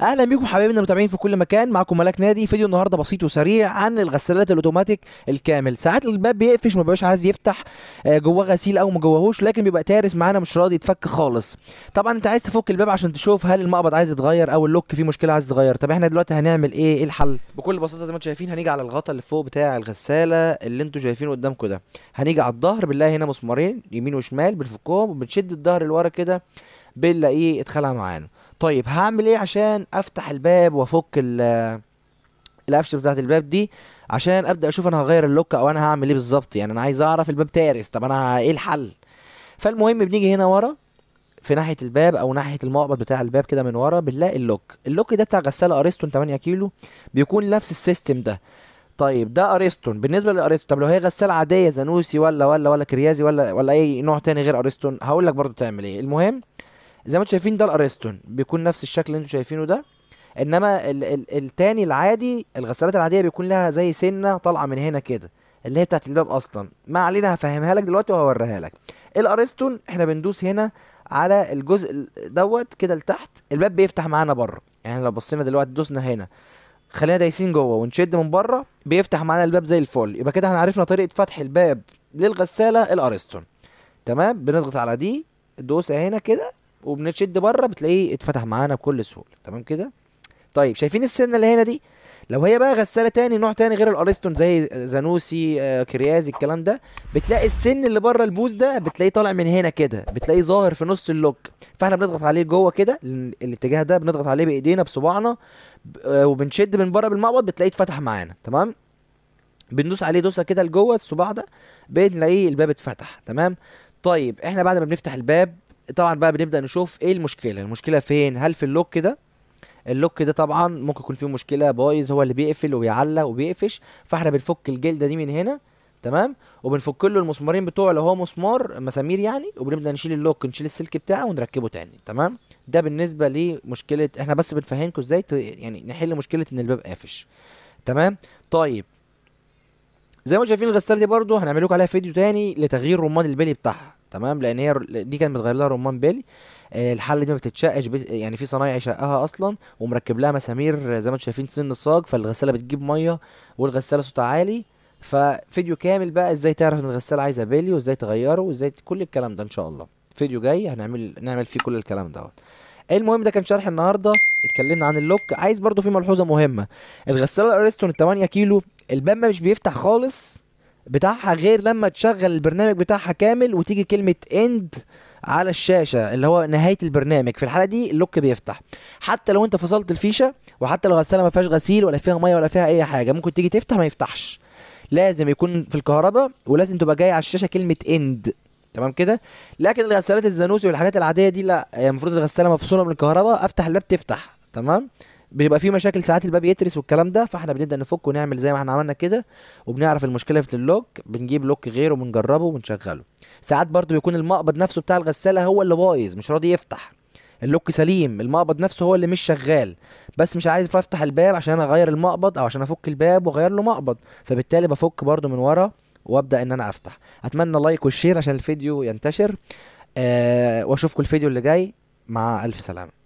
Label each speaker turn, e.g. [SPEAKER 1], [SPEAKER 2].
[SPEAKER 1] اهلا بيكم حبايبنا المتابعين في كل مكان معاكم ملاك نادي فيديو النهارده بسيط وسريع عن الغسالات الاوتوماتيك الكامل ساعات الباب بيقفش ما بيبقاش عايز يفتح آه، جواه غسيل او ما جواهوش لكن بيبقى تارس معانا مش راضي يتفك خالص طبعا انت عايز تفك الباب عشان تشوف هل المقبض عايز يتغير او اللوك فيه مشكله عايز يتغير طب احنا دلوقتي هنعمل ايه ايه الحل بكل بساطه زي ما انتم شايفين هنيجي على الغطا اللي فوق بتاع الغساله اللي انتم شايفينه قدامكم ده هنيجي على الظهر بنلاقي هنا مسمارين يمين وشمال بنفكهم وبنشد الظهر لورا كده بنلاقيه اتخلع معانا طيب هعمل ايه عشان افتح الباب وافك القفشه بتاعه الباب دي عشان ابدا اشوف انا هغير اللوك او انا هعمل ايه بالظبط يعني انا عايز اعرف الباب تارس طب انا ايه الحل فالمهم بنيجي هنا ورا في ناحيه الباب او ناحيه المقبض بتاع الباب كده من ورا بنلاقي اللوك اللوك ده بتاع غساله ارستون 8 كيلو بيكون نفس السيستم ده طيب ده ارستون بالنسبه للارستون طب لو هي غساله عاديه زانوسي ولا ولا ولا كريازي ولا ولا اي نوع تاني غير ارستون هقول لك برضو تعمل ايه المهم زي ما انتم شايفين ده الاريستون بيكون نفس الشكل اللي انتم شايفينه ده انما ال ال التاني العادي الغسالات العاديه بيكون لها زي سنه طالعه من هنا كده اللي هي بتاعت الباب اصلا ما علينا هفهمها لك دلوقتي وهوريها لك الاريستون احنا بندوس هنا على الجزء دوت كده لتحت الباب بيفتح معانا بره يعني لو بصينا دلوقتي دوسنا هنا خلينا دايسين جوه ونشد من بره بيفتح معانا الباب زي الفل يبقى كده احنا عرفنا طريقه فتح الباب للغساله الاريستون تمام بنضغط على دي دوسه هنا كده وبنشد بره بتلاقيه اتفتح معانا بكل سهوله تمام كده طيب شايفين السنه اللي هنا دي لو هي بقى غساله تاني نوع تاني غير الارستون زي زانوسي آه، كريازي الكلام ده بتلاقي السن اللي بره البوز ده بتلاقيه طالع من هنا كده بتلاقيه ظاهر في نص اللوك فاحنا بنضغط عليه جوه كده الاتجاه ده بنضغط عليه بايدينا بصباعنا آه، وبنشد من بره بالمقبض بتلاقيه اتفتح معانا تمام بندوس عليه دوسه كده لجوه الصباع ده بنلاقيه الباب اتفتح تمام طيب احنا بعد ما بنفتح الباب طبعا بقى بنبدا نشوف ايه المشكله المشكله فين هل في اللوك ده اللوك ده طبعا ممكن يكون فيه مشكله بايظ هو اللي بيقفل وبيعلق وبيقفش فاحنا بنفك الجلده دي من هنا تمام وبنفك له المسمارين بتوعه لو هو مسمار مسامير يعني وبنبدا نشيل اللوك نشيل السلك بتاعه ونركبه تاني تمام ده بالنسبه لمشكله احنا بس بنفهمكم ازاي يعني نحل مشكله ان الباب قافش تمام طيب زي ما شايفين الغساله دي برضو هنعمل لكم عليها فيديو تاني لتغيير رمان البلي بتاعها تمام لان هي دي كانت متغير لها رمان بالي آه، الحل دي ما بتتشقش يعني في صنايعي شقها اصلا ومركب لها مسامير زي ما انتم شايفين سن صاج فالغساله بتجيب ميه والغساله صوتها عالي ففيديو كامل بقى ازاي تعرف ان الغساله عايزه بالي وازاي تغيره وازاي كل الكلام ده ان شاء الله فيديو جاي هنعمل نعمل فيه كل الكلام دوت المهم ده كان شرح النهارده اتكلمنا عن اللوك عايز برضو في ملحوظه مهمه الغساله الاريستون 8 كيلو الباب مش بيفتح خالص بتاعها غير لما تشغل البرنامج بتاعها كامل وتيجي كلمه اند على الشاشه اللي هو نهايه البرنامج في الحاله دي اللوك بيفتح حتى لو انت فصلت الفيشه وحتى لو الغساله ما فيهاش غسيل ولا فيها ميه ولا فيها اي حاجه ممكن تيجي تفتح ما يفتحش لازم يكون في الكهرباء ولازم تبقى جاي على الشاشه كلمه اند تمام كده لكن الغسالات الزانوسي والحاجات العاديه دي لا المفروض يعني الغساله مفصوله من الكهرباء افتح الباب تفتح تمام بيبقى فيه مشاكل ساعات الباب يترس والكلام ده فاحنا بنبدا نفك ونعمل زي ما احنا عملنا كده وبنعرف المشكله في اللوك بنجيب لوك غيره بنجربه وبنشغله ساعات برضو بيكون المقبض نفسه بتاع الغساله هو اللي بايظ مش راضي يفتح اللوك سليم المقبض نفسه هو اللي مش شغال بس مش عايز افتح الباب عشان انا اغير المقبض او عشان افك الباب واغير له مقبض فبالتالي بفك برضو من ورا وابدا ان انا افتح اتمنى لايك والشير عشان الفيديو ينتشر أه واشوفكم الفيديو اللي جاي مع الف سلامه